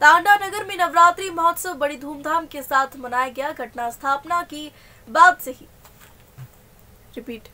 तांडा नगर में नवरात्रि महोत्सव बड़ी धूमधाम के साथ मनाया गया घटना स्थापना की बात से ही रिपीट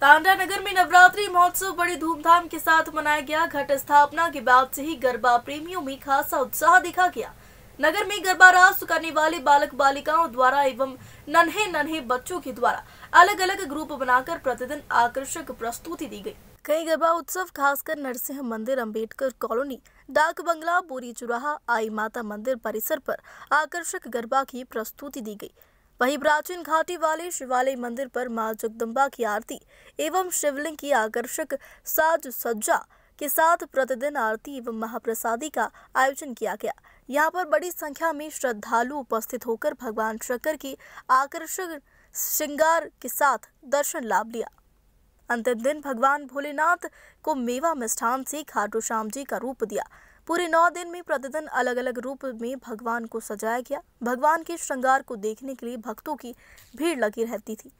तांडा नगर में नवरात्रि महोत्सव बड़ी धूमधाम के साथ मनाया गया घट स्थापना के बाद से ही गरबा प्रेमियों में खासा उत्साह देखा गया नगर में गर्भारास करने वाले बालक बालिकाओं द्वारा एवं नन्हे नन्हे बच्चों के द्वारा अलग अलग ग्रुप बनाकर प्रतिदिन आकर्षक प्रस्तुति दी गई कई गरबा उत्सव खासकर नरसिंह मंदिर अंबेडकर कॉलोनी डाक बंगला बोरी चुराहा आई माता मंदिर परिसर पर आकर्षक गरबा की प्रस्तुति दी गई वहीं प्राचीन घाटी वाले शिवालय मंदिर पर मां जगदम्बा की आरती एवं शिवलिंग की आकर्षक साज सज्जा के साथ प्रतिदिन आरती एवं महाप्रसादी का आयोजन किया गया यहाँ पर बड़ी संख्या में श्रद्धालु उपस्थित होकर भगवान शंकर की आकर्षक श्रृंगार के साथ दर्शन लाभ लिया अंतिम दिन भगवान भोलेनाथ को मेवा मिष्ठान से खाटू श्याम जी का रूप दिया पूरे नौ दिन में प्रतिदिन अलग अलग रूप में भगवान को सजाया गया भगवान के श्रृंगार को देखने के लिए भक्तों की भीड़ लगी रहती थी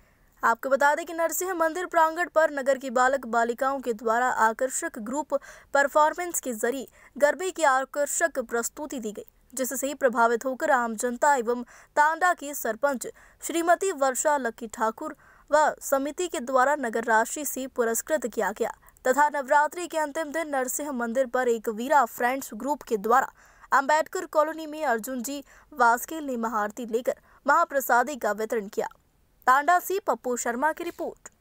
आपको बता दें कि नरसिंह मंदिर प्रांगण पर नगर की बालक बालिकाओं के द्वारा आकर्षक ग्रुप परफॉर्मेंस के जरिए गरबे की आकर्षक प्रस्तुति दी गई जिससे प्रभावित होकर आम जनता एवं तांडा की सरपंच श्रीमती वर्षा लक्की ठाकुर व समिति के द्वारा नगर राशि से पुरस्कृत किया गया तथा नवरात्रि के अंतिम दिन नरसिंह मंदिर पर एक वीरा फ्रेंड्स ग्रुप के द्वारा अम्बेडकर कॉलोनी में अर्जुन जी वास्केल ने महाआरती लेकर महाप्रसादी का वितरण किया तांडा से पप्पू शर्मा की रिपोर्ट